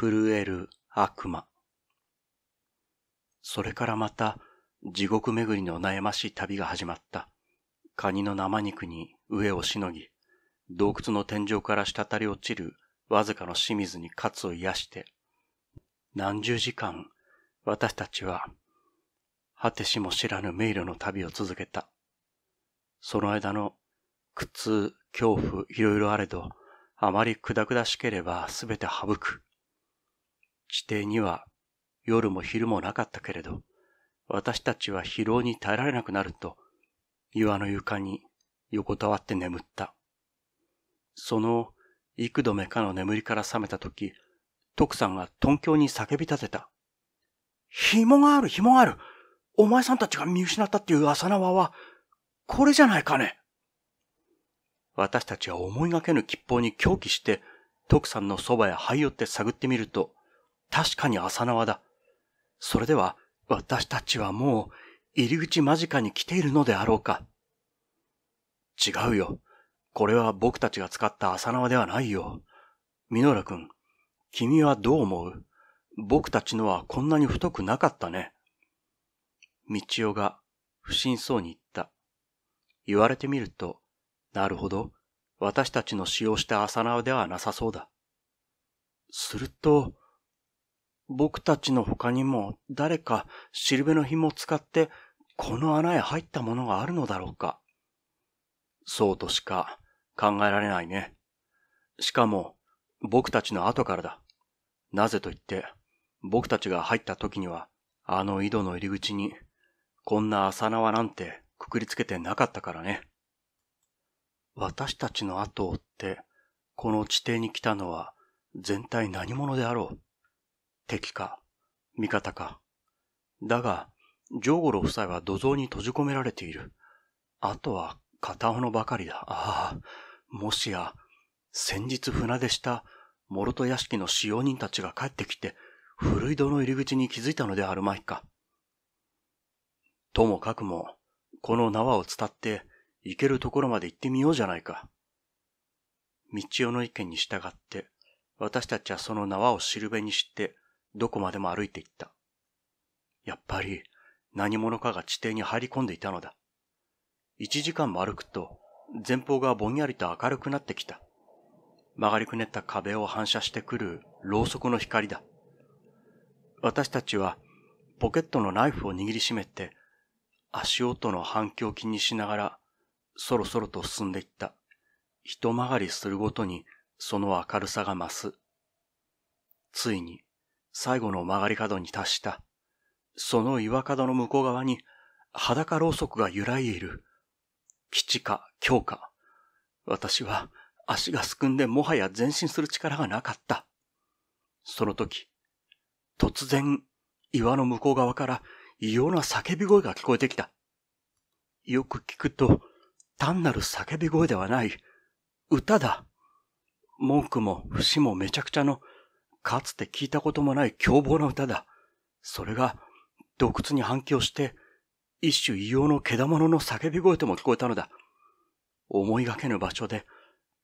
震える悪魔。それからまた、地獄巡りの悩ましい旅が始まった。カニの生肉に飢えをしのぎ、洞窟の天井から滴り落ちるわずかの清水にカツを癒して、何十時間、私たちは、果てしも知らぬ迷路の旅を続けた。その間の苦痛、恐怖、いろいろあれど、あまりくだくだしければすべて省く。地底には夜も昼もなかったけれど、私たちは疲労に耐えられなくなると、岩の床に横たわって眠った。その幾度目かの眠りから覚めたとき、徳さんが東京に叫び立てた。紐がある紐があるお前さんたちが見失ったっていう浅縄は、これじゃないかね私たちは思いがけぬ吉報に狂気して、徳さんのそばへ這い寄って探ってみると、確かに浅縄だ。それでは、私たちはもう、入り口間近に来ているのであろうか。違うよ。これは僕たちが使った浅縄ではないよ。ミノラ君、君はどう思う僕たちのはこんなに太くなかったね。道夫が不審そうに言った。言われてみると、なるほど、私たちの使用した浅縄ではなさそうだ。すると、僕たちの他にも誰かしるべの紐を使ってこの穴へ入ったものがあるのだろうか。そうとしか考えられないね。しかも僕たちの後からだ。なぜと言って僕たちが入った時にはあの井戸の入り口にこんな浅縄なんてくくりつけてなかったからね。私たちの後を追ってこの地底に来たのは全体何者であろう。敵か、味方か。だが、上ゴロ夫妻は土蔵に閉じ込められている。あとは片のばかりだ。ああ、もしや、先日船出した諸戸屋敷の使用人たちが帰ってきて、古井戸の入り口に気づいたのであるまいか。ともかくも、この縄を伝って、行けるところまで行ってみようじゃないか。道夫の意見に従って、私たちはその縄をしるべにして、どこまでも歩いていった。やっぱり何者かが地底に入り込んでいたのだ。一時間も歩くと前方がぼんやりと明るくなってきた。曲がりくねった壁を反射してくるろうそくの光だ。私たちはポケットのナイフを握りしめて足音の反響を気にしながらそろそろと進んでいった。一曲がりするごとにその明るさが増す。ついに最後の曲がり角に達した。その岩角の向こう側に、裸ろうそくが揺らいでいる。地か、強か。私は、足がすくんでもはや前進する力がなかった。その時、突然、岩の向こう側から異様な叫び声が聞こえてきた。よく聞くと、単なる叫び声ではない。歌だ。文句も節もめちゃくちゃのかつて聞いたこともない凶暴な歌だ。それが、洞窟に反響して、一種異様の毛玉の叫び声とも聞こえたのだ。思いがけぬ場所で、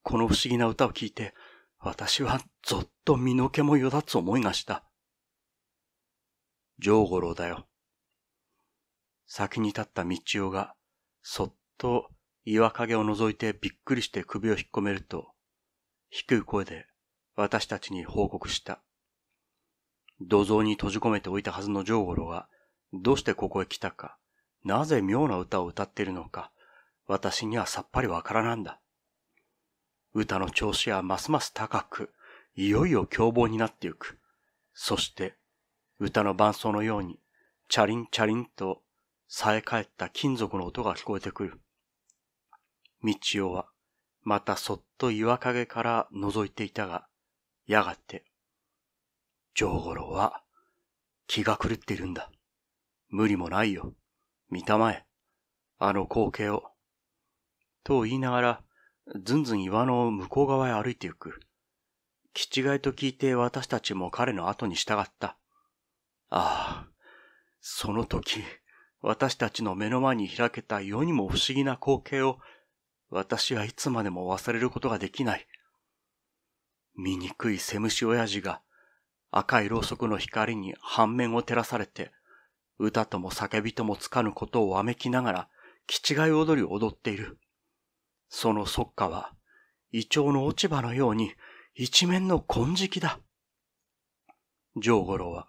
この不思議な歌を聞いて、私はぞっと身の毛もよだつ思いがした。上五郎だよ。先に立った道夫が、そっと岩陰を覗いてびっくりして首を引っ込めると、低い声で私たちに報告した。土蔵に閉じ込めておいたはずの上五郎が、どうしてここへ来たか、なぜ妙な歌を歌っているのか、私にはさっぱりわからなんだ。歌の調子はますます高く、いよいよ凶暴になってゆく。そして、歌の伴奏のように、チャリンチャリンと、さえ返った金属の音が聞こえてくる。道夫は、またそっと岩陰から覗いていたが、やがて、上五郎は気が狂っているんだ。無理もないよ。見たまえ。あの光景を。と言いながら、ずんずん岩の向こう側へ歩いてゆく。気違いと聞いて私たちも彼の後に従った。ああ、その時、私たちの目の前に開けた世にも不思議な光景を、私はいつまでも忘れることができない。醜いセムシ親父が赤いろうそくの光に半面を照らされて、歌とも叫びともつかぬことをわめきながら、気違い踊りを踊っている。その即下は、胃腸の落ち葉のように一面の金色だ。上五郎は、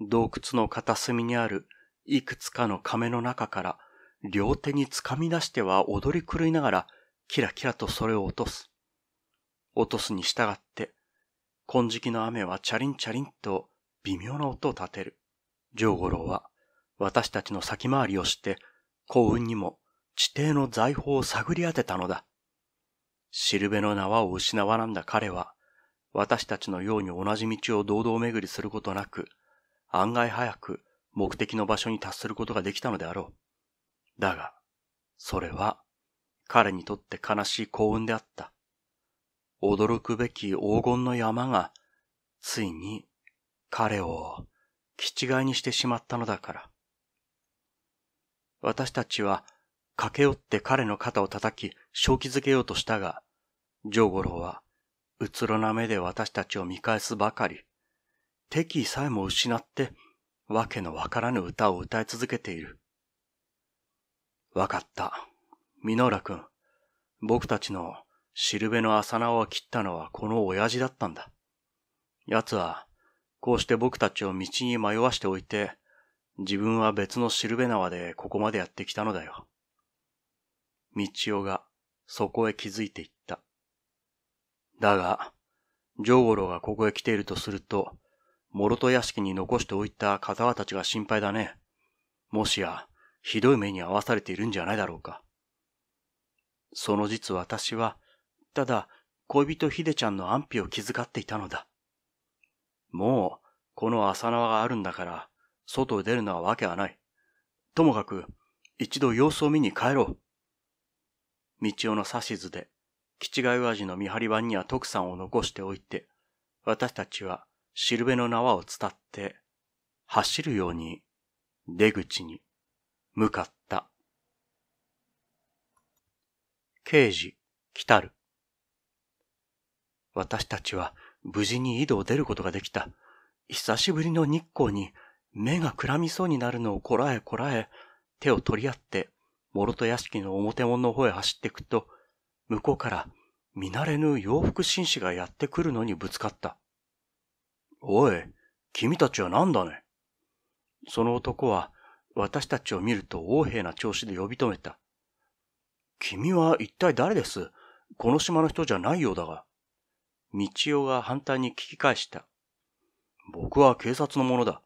洞窟の片隅にあるいくつかの亀の中から、両手につかみ出しては踊り狂いながら、キラキラとそれを落とす。落とすに従って、金色の雨はチャリンチャリンと微妙な音を立てる。上五郎は私たちの先回りをして幸運にも地底の財宝を探り当てたのだ。しるべの縄を失わなんだ彼は、私たちのように同じ道を堂々巡りすることなく、案外早く目的の場所に達することができたのであろう。だが、それは彼にとって悲しい幸運であった。驚くべき黄金の山が、ついに彼を気違いにしてしまったのだから。私たちは駆け寄って彼の肩を叩き、正気づけようとしたが、上五郎は、うつろな目で私たちを見返すばかり、敵意さえも失って、わけのわからぬ歌を歌い続けている。わかった。ミノーラ君、僕たちのしるべの朝縄を切ったのはこの親父だったんだ。奴は、こうして僕たちを道に迷わしておいて、自分は別のしるべ縄でここまでやってきたのだよ。道夫がそこへ気づいていった。だが、上五郎がここへ来ているとすると、諸戸屋敷に残しておいた方々たちが心配だね。もしや、ひどい目に遭わされているんじゃないだろうか。その実私は、ただ、恋人ひでちゃんの安否を気遣っていたのだ。もう、この浅縄があるんだから、外を出るのはわけはない。ともかく、一度様子を見に帰ろう。道夫の指図で、吉がい味の見張り番には徳さんを残しておいて、私たちは、しるべの縄を伝って、走るように、出口に、向かった。刑事、来たる。私たちは無事に井戸を出ることができた。久しぶりの日光に目がくらみそうになるのをこらえこらえ、手を取り合って、諸戸屋敷の表門の方へ走っていくと、向こうから見慣れぬ洋服紳士がやってくるのにぶつかった。おい、君たちは何だねその男は私たちを見ると横兵な調子で呼び止めた。君は一体誰ですこの島の人じゃないようだが。道夫が反対に聞き返した。僕は警察の者だ。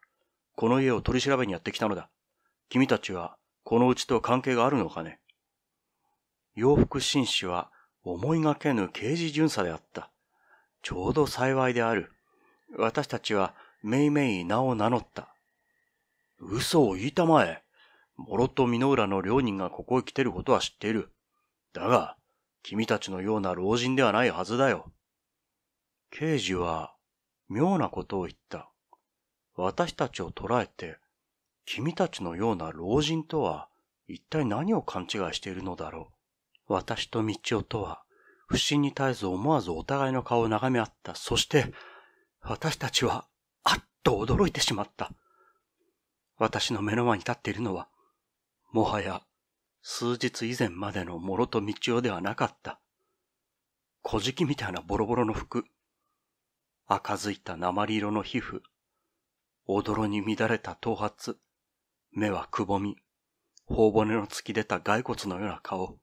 この家を取り調べにやってきたのだ。君たちはこのうちと関係があるのかね洋服紳士は思いがけぬ刑事巡査であった。ちょうど幸いである。私たちはめいめい名を名乗った。嘘を言いたまえ。諸と美浦の両人がここへ来てることは知っている。だが、君たちのような老人ではないはずだよ。刑事は妙なことを言った。私たちを捕らえて、君たちのような老人とは一体何を勘違いしているのだろう。私と道夫とは、不審に絶えず思わずお互いの顔を眺め合った。そして、私たちは、あっと驚いてしまった。私の目の前に立っているのは、もはや、数日以前までの諸と道夫ではなかった。小敷みたいなボロボロの服。赤づいた鉛色の皮膚、おどろに乱れた頭髪、目はくぼみ、頬骨の突き出た骸骨のような顔。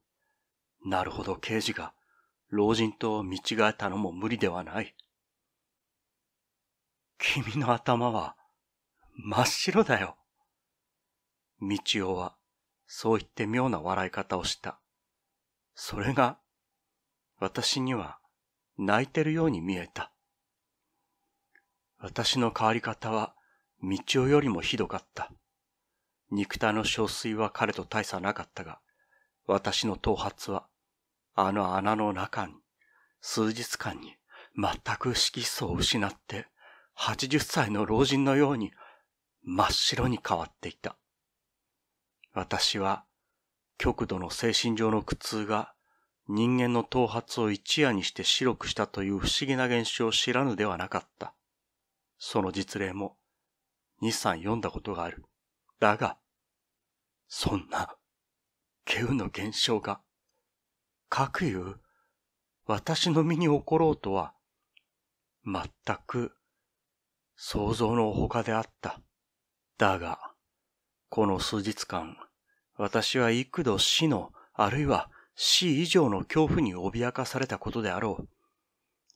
なるほど刑事が、老人と見違えたのも無理ではない。君の頭は、真っ白だよ。道夫は、そう言って妙な笑い方をした。それが、私には、泣いてるように見えた。私の変わり方は、道夫よりもひどかった。肉体の憔悴は彼と大差なかったが、私の頭髪は、あの穴の中に、数日間に、全く色素を失って、80歳の老人のように、真っ白に変わっていた。私は、極度の精神上の苦痛が、人間の頭髪を一夜にして白くしたという不思議な現象を知らぬではなかった。その実例も、二三読んだことがある。だが、そんな、稀有の現象が、各有、私の身に起ころうとは、全く、想像のほかであった。だが、この数日間、私は幾度死の、あるいは死以上の恐怖に脅かされたことであろ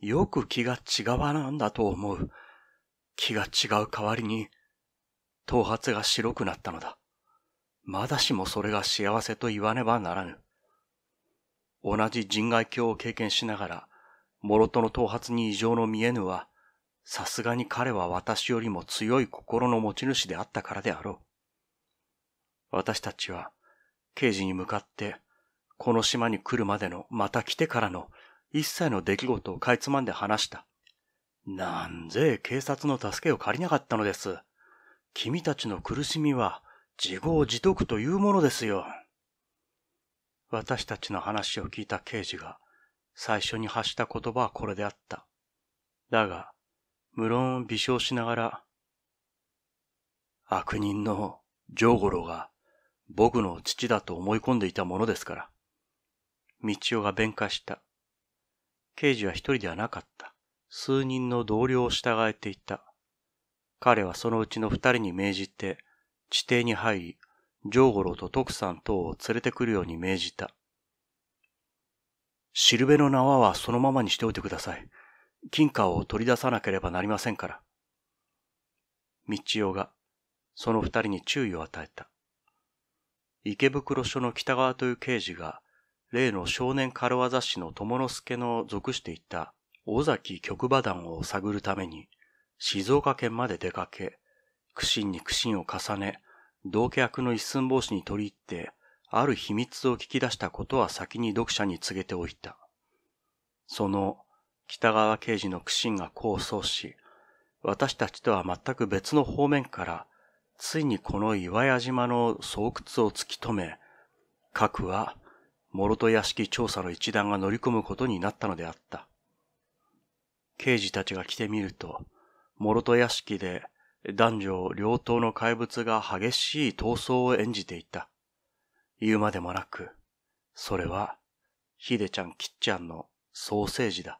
う。よく気が違わなんだと思う。気が違う代わりに、頭髪が白くなったのだ。まだしもそれが幸せと言わねばならぬ。同じ人外境を経験しながら、諸戸の頭髪に異常の見えぬは、さすがに彼は私よりも強い心の持ち主であったからであろう。私たちは、刑事に向かって、この島に来るまでの、また来てからの、一切の出来事をかいつまんで話した。なんぜ警察の助けを借りなかったのです。君たちの苦しみは自業自得というものですよ。私たちの話を聞いた刑事が最初に発した言葉はこれであった。だが、無論微笑しながら、悪人のジョーゴロが僕の父だと思い込んでいたものですから。道夫が弁解した。刑事は一人ではなかった。数人の同僚を従えていた。彼はそのうちの二人に命じて、地底に入り、上五郎と徳さん等を連れてくるように命じた。しるべの縄はそのままにしておいてください。金貨を取り出さなければなりませんから。道夫が、その二人に注意を与えた。池袋署の北川という刑事が、例の少年軽業師の友之助の属していた尾崎局馬団を探るために、静岡県まで出かけ、苦心に苦心を重ね、同家役の一寸法師に取り入って、ある秘密を聞き出したことは先に読者に告げておいた。その、北川刑事の苦心が構想し、私たちとは全く別の方面から、ついにこの岩屋島の巣窟を突き止め、核は、諸戸屋敷調査の一団が乗り込むことになったのであった。刑事たちが来てみると、諸戸屋敷で男女両党の怪物が激しい闘争を演じていた。言うまでもなく、それは、ひでちゃんきっちゃんのソーセージだ。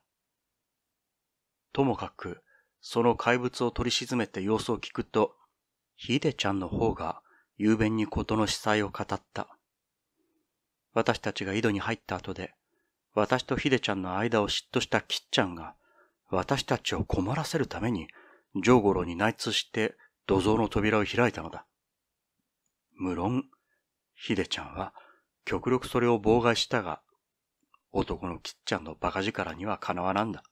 ともかく、その怪物を取り沈めて様子を聞くと、ひでちゃんの方が雄弁に事の司祭を語った。私たちが井戸に入った後で、私とひでちゃんの間を嫉妬したきっちゃんが、私たちを困らせるために、上五郎に内通して土蔵の扉を開いたのだ。無論、秀ちゃんは極力それを妨害したが、男のきっちゃんの馬鹿力にはかなわなんだ。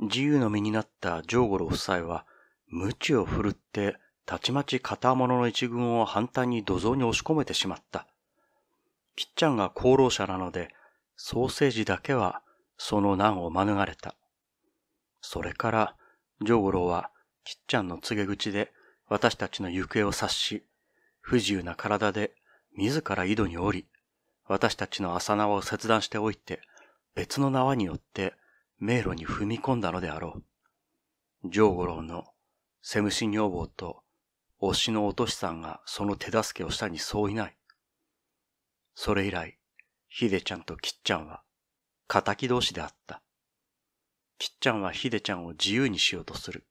自由の身になった上五郎夫妻は、無知を振るって、たちまち片物の一軍を反対に土蔵に押し込めてしまった。きっちゃんが功労者なので、ソーセージだけは、その難を免れた。それから、上五郎は、きっちゃんの告げ口で、私たちの行方を察し、不自由な体で、自ら井戸に降り、私たちの浅縄を切断しておいて、別の縄によって迷路に踏み込んだのであろう。上五郎のセムシ女房と推しのおとしさんがその手助けをしたにそういない。それ以来、ヒデちゃんときっちゃんは、仇同士であった。きっちゃんはひでちゃんを自由にしようとする。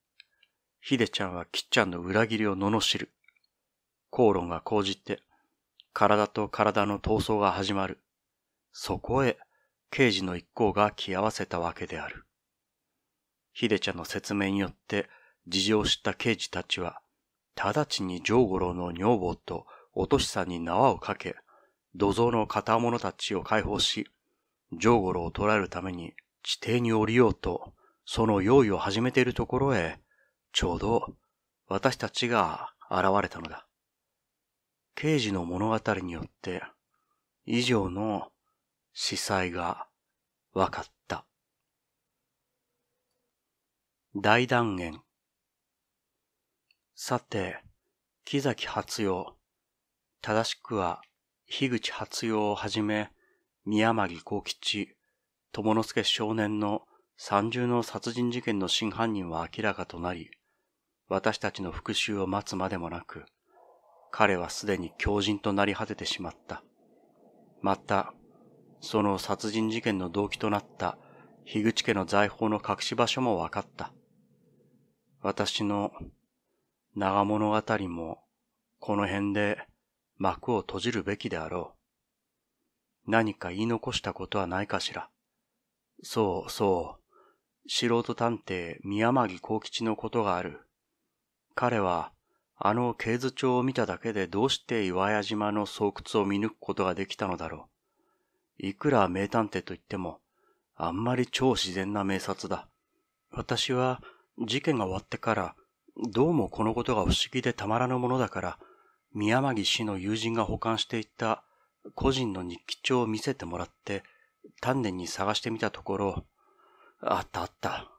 ひでちゃんはきっちゃんの裏切りを罵る。口論が講じて、体と体の闘争が始まる。そこへ、刑事の一行が来合わせたわけである。ひでちゃんの説明によって、事情を知った刑事たちは、直ちに上五郎の女房とおとしさんに縄をかけ、土蔵の片者たちを解放し、上五郎を捕らえるために地底に降りようと、その用意を始めているところへ、ちょうど私たちが現れたのだ。刑事の物語によって、以上の司祭が分かった。大断言。さて、木崎初代、正しくは、樋口初代をはじめ、宮間木幸吉、友之助少年の三重の殺人事件の真犯人は明らかとなり、私たちの復讐を待つまでもなく、彼はすでに狂人となり果ててしまった。また、その殺人事件の動機となった樋口家の財宝の隠し場所も分かった。私の長物語もこの辺で幕を閉じるべきであろう。何か言い残したことはないかしら。そう、そう。素人探偵宮間木幸吉のことがある。彼は、あの経図帳を見ただけでどうして岩屋島の巣窟を見抜くことができたのだろう。いくら名探偵といっても、あんまり超自然な名察だ。私は、事件が終わってから、どうもこのことが不思議でたまらぬものだから、宮間木氏の友人が保管していた個人の日記帳を見せてもらって、丹念に探してみたところ、あったあった。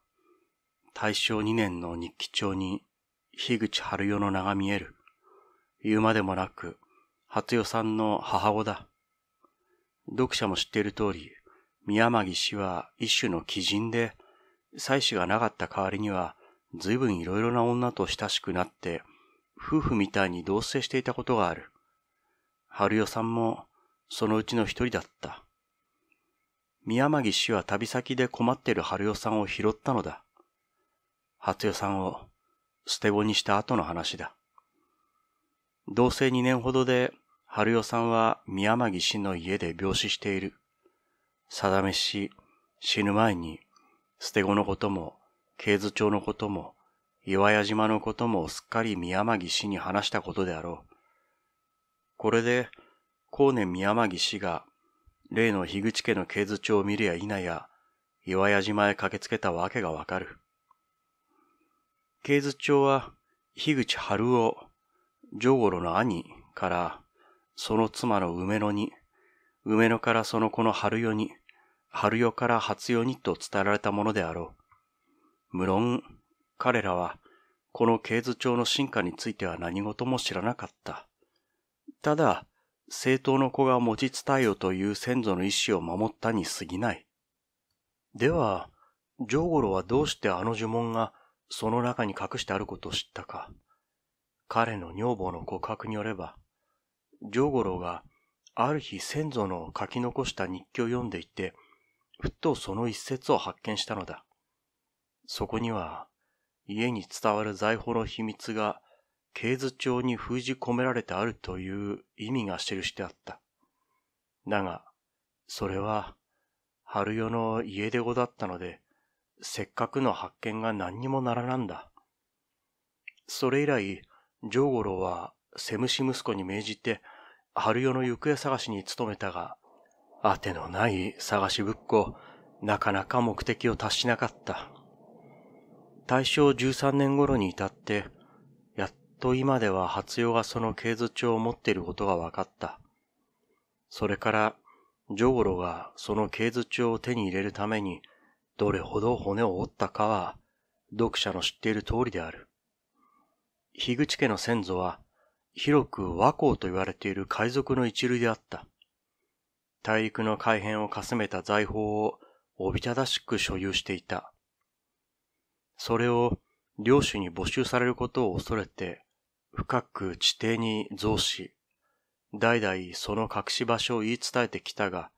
大正2年の日記帳に、樋口春代の名が見える。言うまでもなく、初代さんの母子だ。読者も知っている通り、宮 m a 氏は一種の奇人で、妻子がなかった代わりには、随分いろいろな女と親しくなって、夫婦みたいに同棲していたことがある。春代さんも、そのうちの一人だった。宮 m a 氏は旅先で困ってる春代さんを拾ったのだ。初代さんを捨て子にした後の話だ。同棲二年ほどで、春代さんは宮 m a 氏の家で病死している。定めし、死ぬ前に、捨て子のことも、慶図町のことも、岩屋島のこともすっかり宮 m a 氏に話したことであろう。これで、後年宮 m a 氏が例の樋口家の系図帳を見るや否や、岩屋島へ駆けつけたわけがわかる。系図帳は、樋口春夫、上五郎の兄から、その妻の梅野に、梅野からその子の春代に、春代から初代にと伝えられたものであろう。無論、彼らは、この系図帳の進化については何事も知らなかった。ただ、政党の子が持ち伝えよという先祖の意志を守ったに過ぎない。では、上五郎はどうしてあの呪文がその中に隠してあることを知ったか。彼の女房の告白によれば、上五郎がある日先祖の書き残した日記を読んでいて、ふっとその一節を発見したのだ。そこには、家に伝わる財宝の秘密が経図帳に封じ込められてあるという意味が記してあった。だが、それは、春代の家出後だったので、せっかくの発見が何にもならなんだ。それ以来、上五郎は、セムシ息子に命じて、春代の行方探しに努めたが、あてのない探しぶっこ、なかなか目的を達しなかった。大正13年頃に至って、と今では初代がその経図帳を持っていることが分かった。それから、ジョゴロがその経図帳を手に入れるために、どれほど骨を折ったかは、読者の知っている通りである。樋口家の先祖は、広く和光と言われている海賊の一類であった。大陸の改変をかすめた財宝をおびただしく所有していた。それを領主に没収されることを恐れて、深く地底に増し、代々その隠し場所を言い伝えてきたが、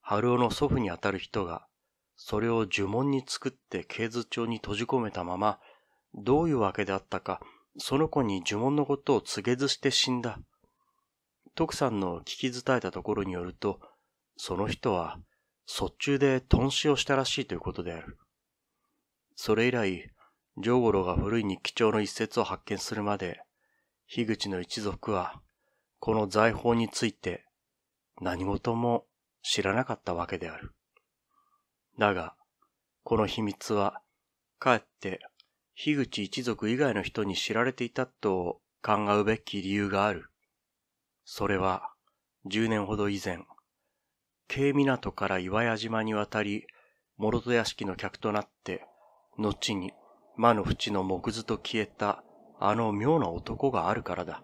春尾の祖父にあたる人が、それを呪文に作って経図帳に閉じ込めたまま、どういうわけであったか、その子に呪文のことを告げずして死んだ。徳さんの聞き伝えたところによると、その人は、卒中で頓死をしたらしいということである。それ以来、上五郎が古い日記帳の一節を発見するまで、樋口の一族は、この財宝について何事も知らなかったわけである。だが、この秘密は、かえって、樋口一族以外の人に知られていたと考うべき理由がある。それは、十年ほど以前、京港から岩屋島に渡り、諸戸屋敷の客となって、後に魔の淵の木図と消えたあの妙な男があるからだ。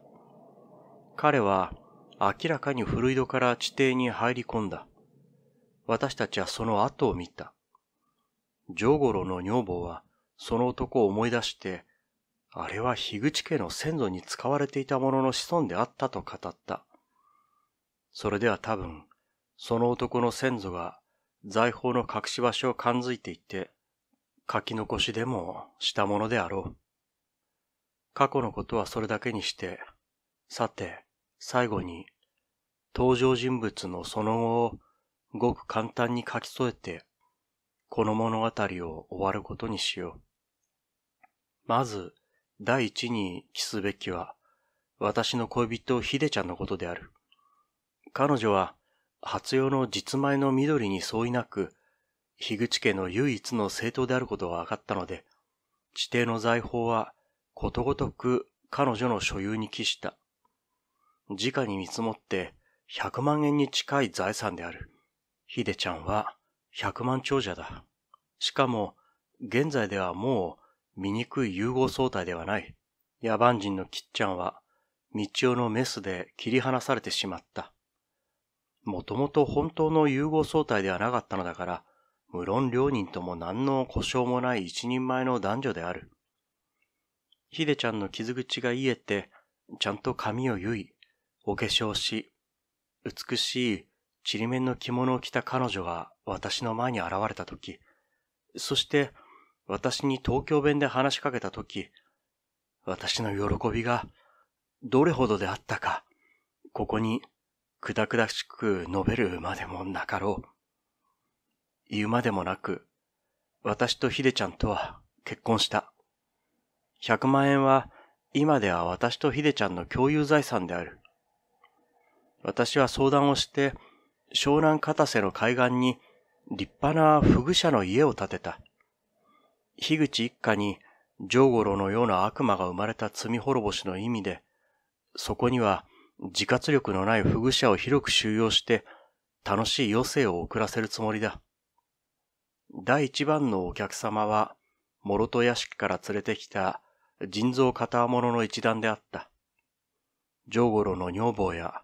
彼は明らかに古井戸から地底に入り込んだ。私たちはその後を見た。上五郎の女房はその男を思い出して、あれは樋口家の先祖に使われていたものの子孫であったと語った。それでは多分、その男の先祖が財宝の隠し場所を感づいていて、書き残しでもしたものであろう。過去のことはそれだけにして、さて、最後に、登場人物のその後をごく簡単に書き添えて、この物語を終わることにしよう。まず、第一に記すべきは、私の恋人ヒデちゃんのことである。彼女は、初代の実前の緑に相違なく、樋口家の唯一の政党であることが分かったので、地底の財宝はことごとく彼女の所有に帰した。直に見積もって100万円に近い財産である。ひでちゃんは100万長者だ。しかも、現在ではもう醜い融合相対ではない。野蛮人のきっちゃんは、道夫のメスで切り離されてしまった。もともと本当の融合相対ではなかったのだから、無論両人とも何の故障もない一人前の男女である。ひでちゃんの傷口が癒えて、ちゃんと髪を結い、お化粧し、美しい、ちりめんの着物を着た彼女が私の前に現れたとき、そして私に東京弁で話しかけたとき、私の喜びがどれほどであったか、ここにくだくだしく述べるまでもなかろう。言うまでもなく、私とひでちゃんとは結婚した。100万円は今では私とひでちゃんの共有財産である。私は相談をして、湘南片瀬の海岸に立派なフグ社の家を建てた。樋口一家に上五郎のような悪魔が生まれた罪滅ぼしの意味で、そこには自活力のないフグ社を広く収容して楽しい余生を送らせるつもりだ。第一番のお客様は、諸戸屋敷から連れてきた人造片物の一団であった。上五郎の女房や、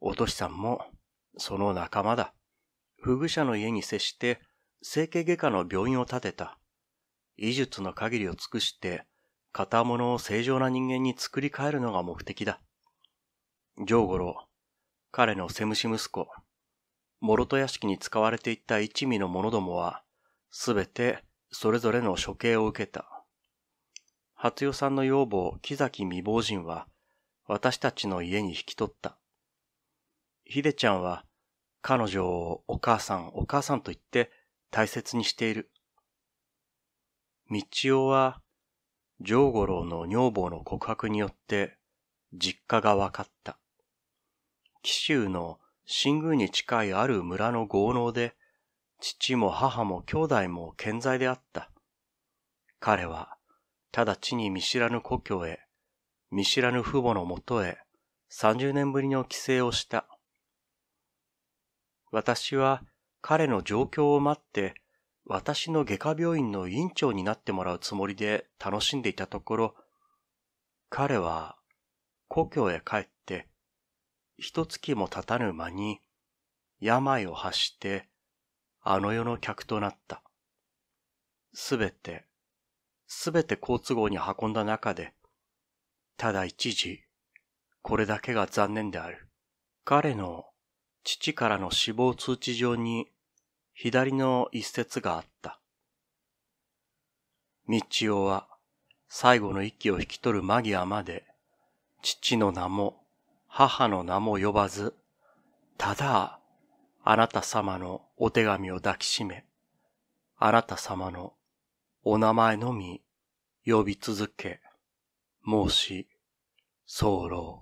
おとしさんも、その仲間だ。不具者の家に接して、整形外科の病院を建てた。医術の限りを尽くして、片物を正常な人間に作り変えるのが目的だ。上五郎、彼のセムシ息子、諸戸屋敷に使われていった一味の者どもは、すべてそれぞれの処刑を受けた。初代さんの養母、木崎未亡人は、私たちの家に引き取った。ひでちゃんは、彼女をお母さん、お母さんと言って大切にしている。道夫は、上五郎の女房の告白によって、実家が分かった。紀州の新宮に近いある村の豪農で、父も母も兄弟も健在であった。彼は、ただ地に見知らぬ故郷へ、見知らぬ父母のもとへ、三十年ぶりの帰省をした。私は彼の状況を待って、私の外科病院の院長になってもらうつもりで楽しんでいたところ、彼は故郷へ帰って、一月も経たぬ間に病を発して、あの世の客となった。すべてすべて好都合に運んだ中で、ただ一時、これだけが残念である。彼の父からの死亡通知状に左の一節があった。道夫は最後の息を引き取る間際まで父の名も母の名も呼ばず、ただあなた様のお手紙を抱きしめ、あなた様のお名前のみ呼び続け、申し、候。